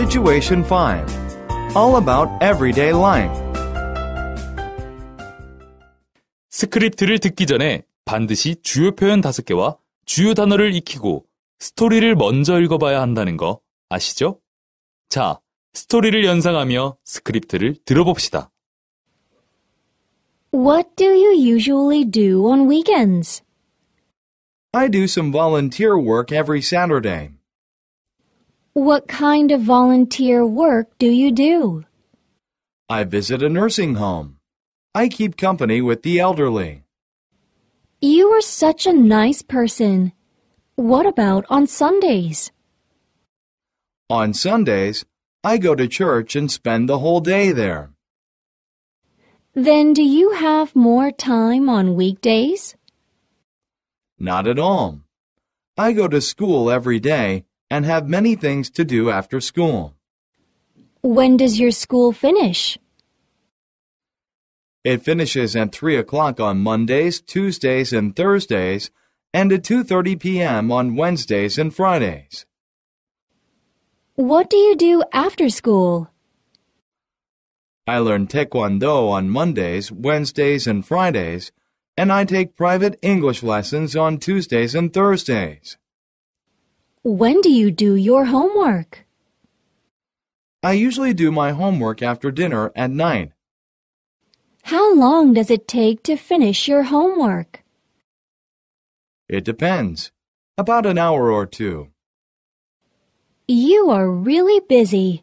Situation 5 All about everyday life. 스크립트를 듣기 전에 반드시 주요 표현 5개와 주요 단어를 익히고 스토리를 먼저 읽어봐야 한다는 거 아시죠? 자, 스토리를 연상하며 스크립트를 들어봅시다. What do you usually do on weekends? I do some volunteer work every Saturday. What kind of volunteer work do you do? I visit a nursing home. I keep company with the elderly. You are such a nice person. What about on Sundays? On Sundays, I go to church and spend the whole day there. Then do you have more time on weekdays? Not at all. I go to school every day and have many things to do after school. When does your school finish? It finishes at 3 o'clock on Mondays, Tuesdays, and Thursdays, and at 2.30 p.m. on Wednesdays and Fridays. What do you do after school? I learn Taekwondo on Mondays, Wednesdays, and Fridays, and I take private English lessons on Tuesdays and Thursdays. When do you do your homework? I usually do my homework after dinner at 9. How long does it take to finish your homework? It depends. About an hour or two. You are really busy.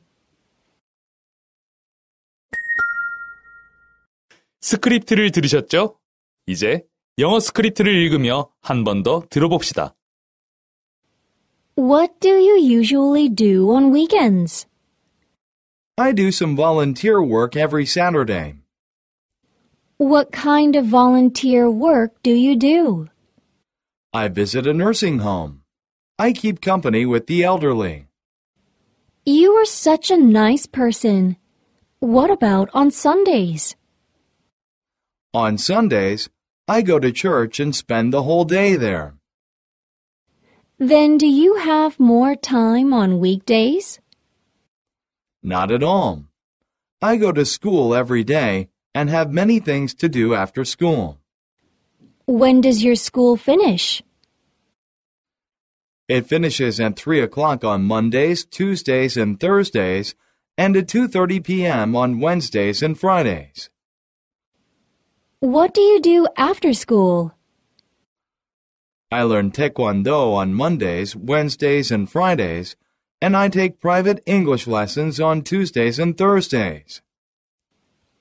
스크립트를 들으셨죠? 이제 영어 스크립트를 읽으며 한 번 더 들어봅시다. What do you usually do on weekends? I do some volunteer work every Saturday. What kind of volunteer work do you do? I visit a nursing home. I keep company with the elderly. You are such a nice person. What about on Sundays? On Sundays, I go to church and spend the whole day there. Then do you have more time on weekdays? Not at all. I go to school every day and have many things to do after school. When does your school finish? It finishes at 3 o'clock on Mondays, Tuesdays, and Thursdays, and at 2.30 p.m. on Wednesdays and Fridays. What do you do after school? I learn Taekwondo on Mondays, Wednesdays, and Fridays, and I take private English lessons on Tuesdays and Thursdays.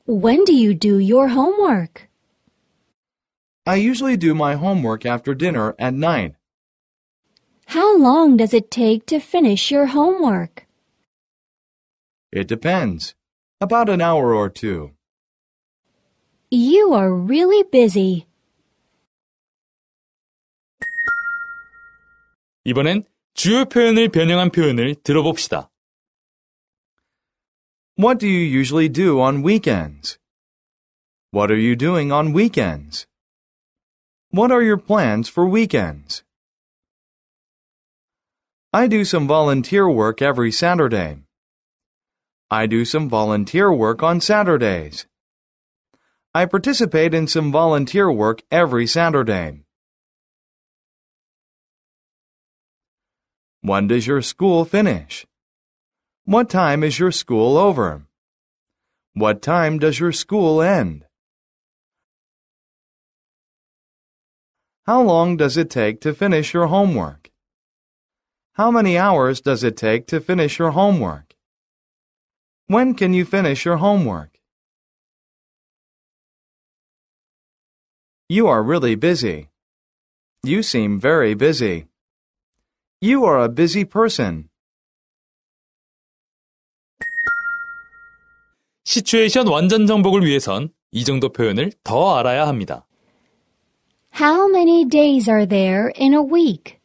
When do you do your homework? I usually do my homework after dinner at night. How long does it take to finish your homework? It depends. About an hour or two. You are really busy. 이번엔 주요 표현을 변형한 표현을 들어봅시다. What do you usually do on weekends? What are you doing on weekends? What are your plans for weekends? I do some volunteer work every Saturday. I do some volunteer work on Saturdays. I participate in some volunteer work every Saturday. When does your school finish? What time is your school over? What time does your school end? How long does it take to finish your homework? How many hours does it take to finish your homework? When can you finish your homework? You are really busy. You seem very busy. You are a busy person. 시츄에이션 완전 정복을 위해선 이 정도 표현을 더 알아야 합니다. How many days are there in a week?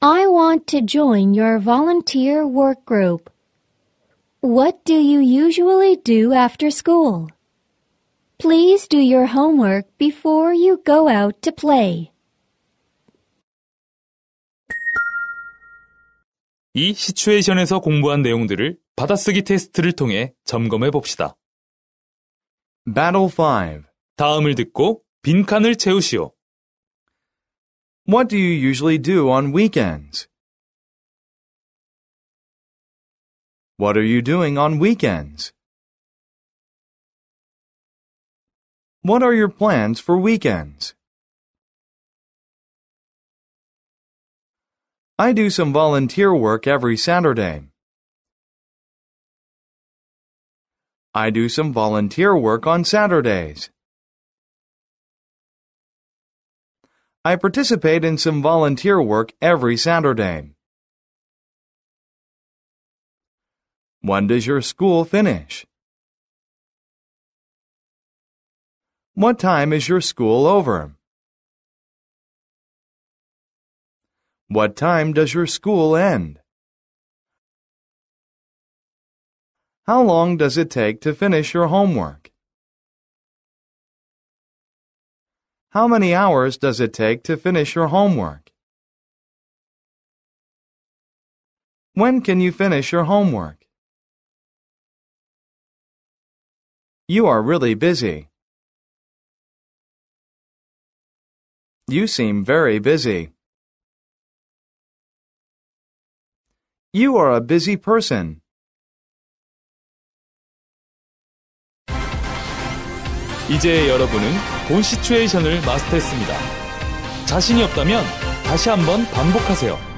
I want to join your volunteer work group. What do you usually do after school? Please do your homework before you go out to play. 이 시츄에이션에서 공부한 내용들을 받아쓰기 테스트를 통해 점검해 봅시다. Battle 5. 다음을 듣고 빈칸을 채우시오. What do you usually do on weekends? What are you doing on weekends? What are your plans for weekends? I do some volunteer work every Saturday. I do some volunteer work on Saturdays. I participate in some volunteer work every Saturday. When does your school finish? What time is your school over? What time does your school end? How long does it take to finish your homework? How many hours does it take to finish your homework? When can you finish your homework? You are really busy. You seem very busy. You are a busy person. 이제 여러분은 본 시츄에이션을 마스터했습니다. 자신이 없다면 다시 한번 반복하세요.